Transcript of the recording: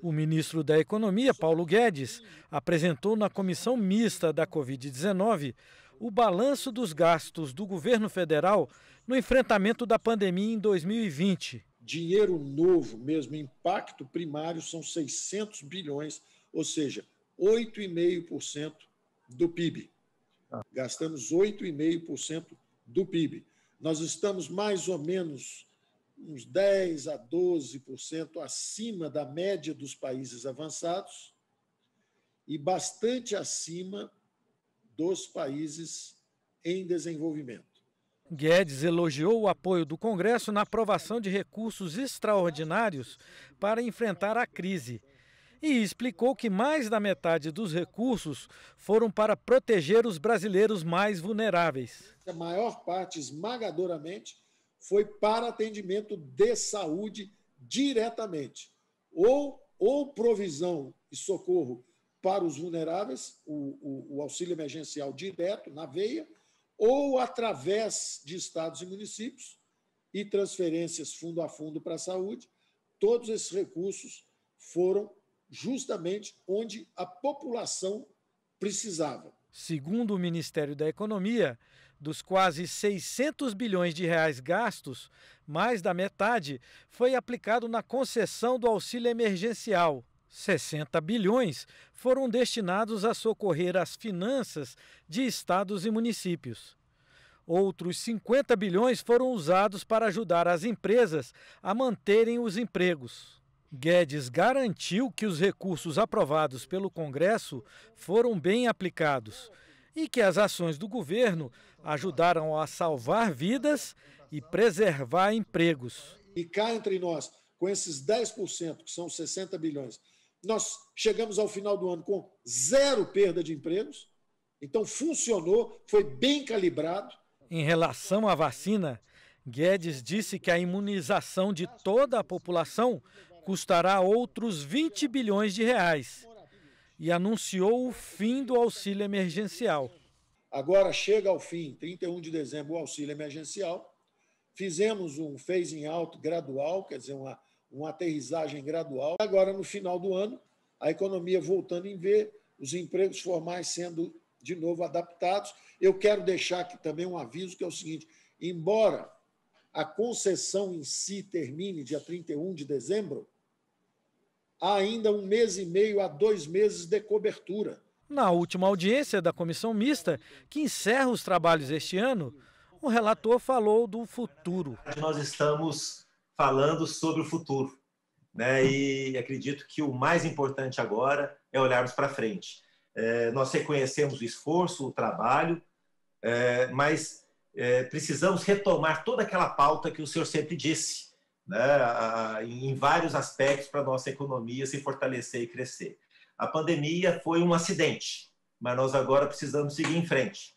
O ministro da Economia, é Paulo Guedes, né? apresentou na comissão mista da Covid-19 o balanço dos gastos do governo federal no enfrentamento da pandemia em 2020. Dinheiro novo mesmo, impacto primário são 600 bilhões, ou seja, 8,5% do PIB. Ah. Gastamos 8,5% do PIB. Nós estamos mais ou menos uns 10 a 12% acima da média dos países avançados e bastante acima dos países em desenvolvimento. Guedes elogiou o apoio do Congresso na aprovação de recursos extraordinários para enfrentar a crise e explicou que mais da metade dos recursos foram para proteger os brasileiros mais vulneráveis. A maior parte, esmagadoramente, foi para atendimento de saúde diretamente, ou, ou provisão e socorro para os vulneráveis, o, o, o auxílio emergencial direto, na veia, ou através de estados e municípios, e transferências fundo a fundo para a saúde, todos esses recursos foram justamente onde a população precisava. Segundo o Ministério da Economia, dos quase 600 bilhões de reais gastos, mais da metade foi aplicado na concessão do auxílio emergencial. 60 bilhões foram destinados a socorrer as finanças de estados e municípios. Outros 50 bilhões foram usados para ajudar as empresas a manterem os empregos. Guedes garantiu que os recursos aprovados pelo Congresso foram bem aplicados e que as ações do governo ajudaram a salvar vidas e preservar empregos. E cá entre nós, com esses 10%, que são 60 bilhões, nós chegamos ao final do ano com zero perda de empregos. Então funcionou, foi bem calibrado. Em relação à vacina, Guedes disse que a imunização de toda a população custará outros 20 bilhões de reais e anunciou o fim do auxílio emergencial. Agora chega ao fim, 31 de dezembro, o auxílio emergencial. Fizemos um phasing out gradual, quer dizer, uma, uma aterrissagem gradual. Agora, no final do ano, a economia voltando em ver, os empregos formais sendo de novo adaptados. Eu quero deixar aqui também um aviso que é o seguinte: embora a concessão em si termine dia 31 de dezembro, há ainda um mês e meio a dois meses de cobertura. Na última audiência da comissão mista, que encerra os trabalhos este ano, o relator falou do futuro. Nós estamos falando sobre o futuro, né? E acredito que o mais importante agora é olharmos para frente. É, nós reconhecemos o esforço, o trabalho, é, mas é, precisamos retomar toda aquela pauta que o senhor sempre disse, né, em vários aspectos para a nossa economia se fortalecer e crescer. A pandemia foi um acidente, mas nós agora precisamos seguir em frente.